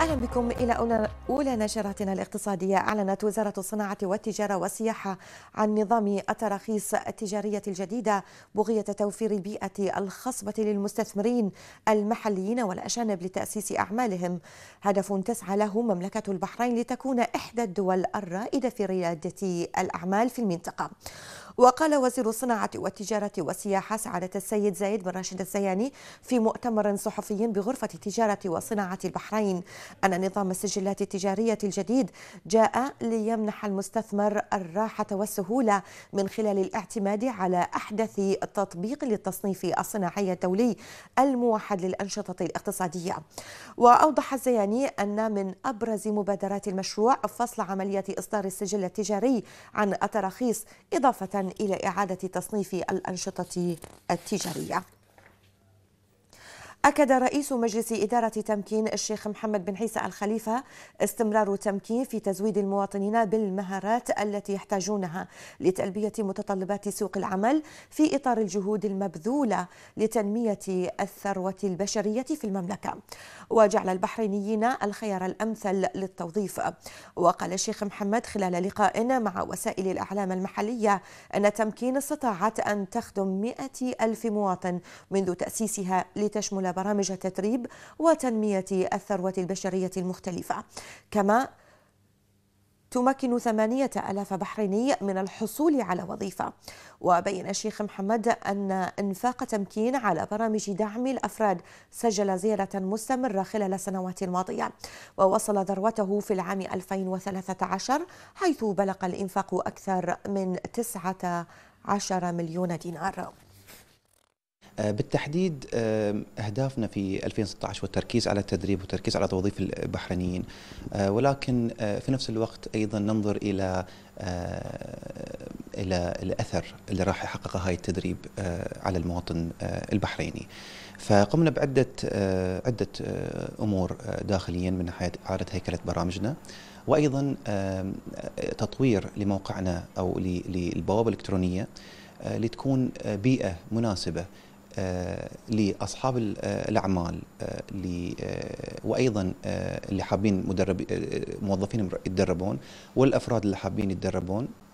اهلا بكم الى اولى نشراتنا الاقتصاديه اعلنت وزاره الصناعه والتجاره والسياحه عن نظام التراخيص التجاريه الجديده بغيه توفير البيئه الخصبه للمستثمرين المحليين والاجانب لتاسيس اعمالهم هدف تسعى له مملكه البحرين لتكون احدى الدول الرائده في رياده الاعمال في المنطقه وقال وزير الصناعة والتجارة والسياحة سعادة السيد زايد بن راشد الزياني في مؤتمر صحفي بغرفة التجارة وصناعة البحرين أن نظام السجلات التجارية الجديد جاء ليمنح المستثمر الراحة والسهولة من خلال الاعتماد على أحدث تطبيق للتصنيف الصناعي الدولي الموحد للأنشطة الاقتصادية وأوضح الزياني أن من أبرز مبادرات المشروع فصل عملية إصدار السجل التجاري عن التراخيص إضافة إلى إعادة تصنيف الأنشطة التجارية أكد رئيس مجلس إدارة تمكين الشيخ محمد بن عيسى الخليفة استمرار تمكين في تزويد المواطنين بالمهارات التي يحتاجونها لتلبية متطلبات سوق العمل في إطار الجهود المبذولة لتنمية الثروة البشرية في المملكة وجعل البحرينيين الخيار الأمثل للتوظيف وقال الشيخ محمد خلال لقاء مع وسائل الأعلام المحلية أن تمكين استطاعت أن تخدم 100 ألف مواطن منذ تأسيسها لتشمل على برامج التدريب وتنمية الثروة البشرية المختلفة كما تمكن ثمانية ألاف بحريني من الحصول على وظيفة وبين الشيخ محمد أن إنفاق تمكين على برامج دعم الأفراد سجل زيادة مستمرة خلال السنوات الماضية ووصل ذروته في العام 2013 حيث بلغ الإنفاق أكثر من 19 مليون دينار آه، بالتحديد آه، اهدافنا في 2016 والتركيز على التدريب والتركيز على توظيف البحرينيين آه، ولكن في نفس الوقت ايضا ننظر الى الى الاثر اللي راح يحققه هاي التدريب على المواطن البحريني. فقمنا بعده عده امور داخليا من ناحيه اعاده هيكله برامجنا وايضا تطوير لموقعنا او للبوابه الالكترونيه لتكون بيئه مناسبه آه، لاصحاب آه، الاعمال آه، وايضا اللي حابين مدرب موظفين يتدربون والافراد اللي حابين يتدربون